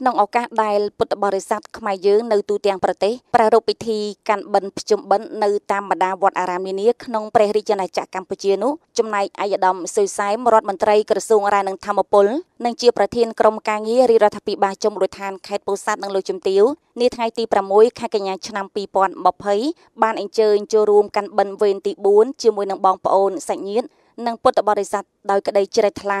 ក្នុងឱកាសដែលពុទ្ធបរិស័ទខ្មែរយើងនៅទូទាំងប្រទេសប្រារព្ធពិធី កាន់បិណ្ឌភ្ជុំបិណ្ឌនៅតាមបណ្ដាវត្តអារាមនានាក្នុងព្រះរាជាណាចក្រកម្ពុជានោះចំណែកអាយដាមសុយសែមរដ្ឋមន្ត្រីក្រសួងរាយនឹងធម្មពល និងជាប្រធានក្រុមការងាររាជរដ្ឋាភិបាលចុងរដ្ឋឋានខេត្តពោធិ៍សាត់និងលោកជំទាវនាថ្ងៃទី6ខែកញ្ញាឆ្នាំ2020បានអញ្ជើញចូលរួមកាន់បិណ្ឌវេនទី4ជាមួយនឹងបងប្អូនសាច់ញាតិនិងពុទ្ធបរិស័ទដោយក្តីជ្រះថ្លា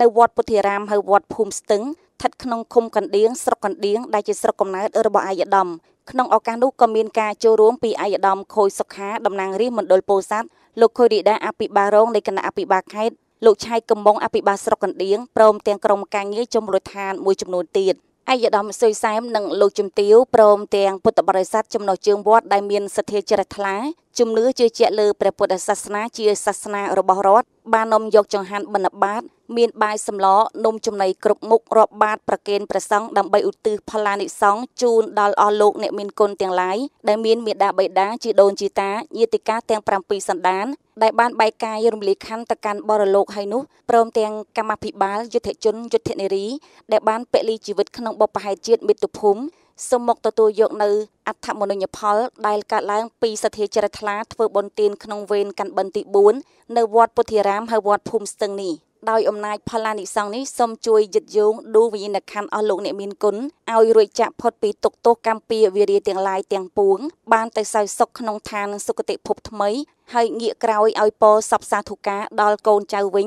នៅវត្តពុទ្ធារាមហើយវត្តភូមិស្ទឹងឋិតក្នុងឃុំកណ្ដៀងស្រុកកណ្ដៀងដែលជាស្រុកកំណើតរបស់អាយដាមក្នុងឱកាសនោះក៏មានការចូលរួមពីអាយដាមខូចសុខាតំណាងរាជមណ្ឌលពោធិ៍សាត់លោកខុយរីដាអភិបាលរងនៃគណៈអភិបាលខេត្តលោកឆៃកំងអភិបាលស្រុកកណ្ដៀងព្រមទាំងក្រុមការងារជំរុញឋានមួយចំនួនទៀតអាយដាមសុយសែមនិងលោកជំទាវព្រមទាំងពុទ្ធបរិស័ទចំណុះជើងវត្តដែលមានសទ្ធាជ្រះថ្លាជំនឿជឿជាក់លើព្រះពុទ្ធសាសនាជាសាសនារបស់រដ្ឋបាននាំយកចង្ហាន់បិណ្ឌបាតមានបាយសម្លនំចំណីគ្រប់មុខរាប់បាតប្រគេនព្រះសង្ឃដើម្បីឧទ្ទិសផល្លានិសង្ឃជូនដល់អស់លោកអ្នកមានគុណទាំងឡាយដែលមានមេដាបេដាជីដូនជីតាញាតិកាទាំង7សន្តានដែលបានបែកកាយរំលីខណ្ឌទៅកាន់បរលោកហើយនោះព្រមទាំងកម្មាភិបាលយុទ្ធជនយុទ្ធនារីដែលបាន ពលីជីវិតក្នុងបបផែជាតិមិត្តភូមិសូមមកទទួលយកនៅអត្ថមនុញ្ញផល ដែលកើតឡើងពីសទ្ធាចរិតថ្លាធ្វើបុណ្យទានក្នុងវេនកាន់បិណ្ឌទី4នៅវត្តពុទ្ធារាមហើយវត្តភូមិស្ទឹងនេះ។ដោយអំណាចផល្លានិសង្ឃនេះសូមជួយយឹតយងឌូវិញ្ញាណខណ្ឌអស់លោកអ្នកមានគុណឲ្យរួចចាក់ផុតពីទុកទោសកម្មពីវិរិយទាំងឡាយទាំងពួងបានទៅសៅសុខក្នុងឋានសុគតិភពថ្មី ហើយងាកក្រោយឲ្យពរសពសាធុការដល់កូនចៅវិញ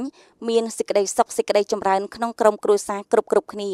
មានសេចក្តីសុខសេចក្តីចម្រើនក្នុងក្រុមគ្រួសារគ្រប់គ្រប់គ្នា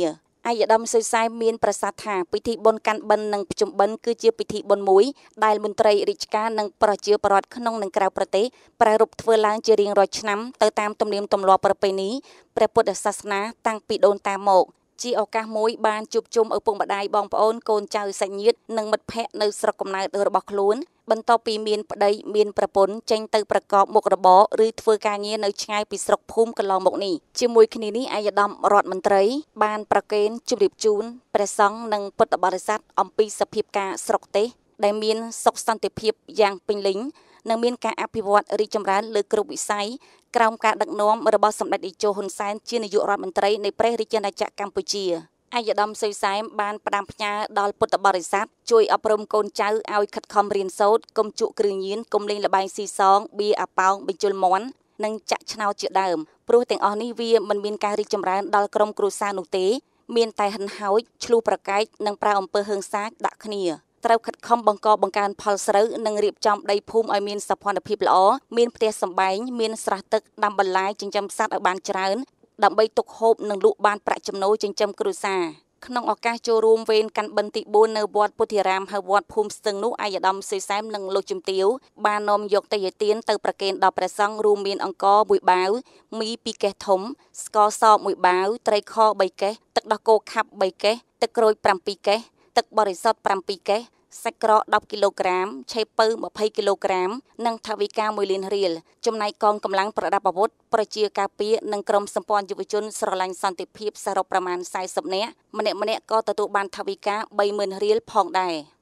អាយដាមសុយសែមានប្រសាសន៍ថាពិធីបុណ្យកាន់បិណ្ឌនិងភ្ជុំបិណ្ឌគឺជាពិធីបុណ្យមួយ ដែលមន្ត្រីរាជការនិងប្រជាពលរដ្ឋក្នុងនិងក្រៅប្រទេសប្រារព្ធធ្វើឡើងជារៀងរាល់ឆ្នាំទៅតាមទំនៀមទម្លាប់ប្រពៃណីព្រះពុទ្ធសាសនាតាំងពីដូនតាមកជាឱកាសមួយបានជួបជុំឪពុកម្ដាយបងប្អូនកូនចៅសាច់ញាតិនិងមិត្តភ័ក្តិនៅស្រុកកំណើតរបស់ខ្លួនបន្ទាប់ពីមានប្តីមានប្រពន្ធចេញទៅប្រកបមុខរបរឬធ្វើការងារនៅឆ្ងាយពីស្រុកភូមិកន្លងមកនេះជាមួយគ្នានេះអាយដាមរដ្ឋមន្ត្រី បានប្រកេនជម្រាបជូនព្រះសង្ឃនិងពុទ្ធបរិស័ទអំពីសភាពការស្រុកទេសដែលមានសុខសន្តិភាពយ៉ាងពេញលេញនិងមានការអភិវឌ្ឍរីកចម្រើនលើគ្រប់វិស័យក្រោមការដឹកនាំរបស់សម្ដេចតេជោហ៊ុនសែនជានាយករដ្ឋមន្ត្រីនៃព្រះរាជាណាចក្រកម្ពុជាអាយដាមសីសែមបានផ្ដាំផ្ញើដល់ពុទ្ធបរិស័ទជួយអប់រំកូនចៅឲ្យខិតខំរៀនសូត្រកុំជក់គ្រឿងញៀនកុំលេងល្បែងស៊ីសងបៀអាប៉ោងបញ្ជុលមន់និងចាក់ឆ្នោតជាដើមព្រោះទាំងអស់នេះវាមិនមានការរីកចម្រើនដល់ក្រុមគ្រួសារនោះទេមាន តែហិនហោចឆ្លុះប្រកែកនិងប្រើអំពើហិង្សាដាក់គ្នាត្រូវខិតខំបង្កបង្កើនផលស្រូវនិងរៀបចំដីភូមិឲ្យមានសោភ័ណភាពល្អមានផ្ទះសម្បែងមានស្រះទឹកដាំបន្លាយចិញ្ចឹមសត្វឲ្យបានច្រើនដើម្បីទុកហូបនិងលក់បានប្រាក់ចំណូលចិញ្ចឹមគ្រួសារក្នុងឱកាសចូលរួមវេនកាន់បិណ្ឌទី4នៅវត្តពុទ្ធិរាមហើយវត្តភូមិស្ទឹងនោះអាយដាមសេសែមនិងលោកជំទាវបាននាំយកតេយទានទៅប្រគេនដល់ព្រះសង្ឃរួមមានអង្គរមួយបាវមីពីរកេះធំស្ករសមួយបាវត្រីខ3កេះទឹកដោះគោខាប់3កេះទឹកក្រូច7កេះទឹកបរិសុទ្ធ7កេះសាច់ក្រក10គីឡូក្រាមឆេពៅ20គីឡូក្រាម និងថវិកា1លានរៀលចំណែកកងកម្លាំងប្រដាប់អាវុធប្រជាការពារនិងក្រុមសម្ព័ន្ធយុវជន ស្រឡាញ់សន្តិភាពសរុបប្រមាណ40នាក់ម្នាក់ៗក៏ទទួលបានថវិកា30000រៀលផងដែរ។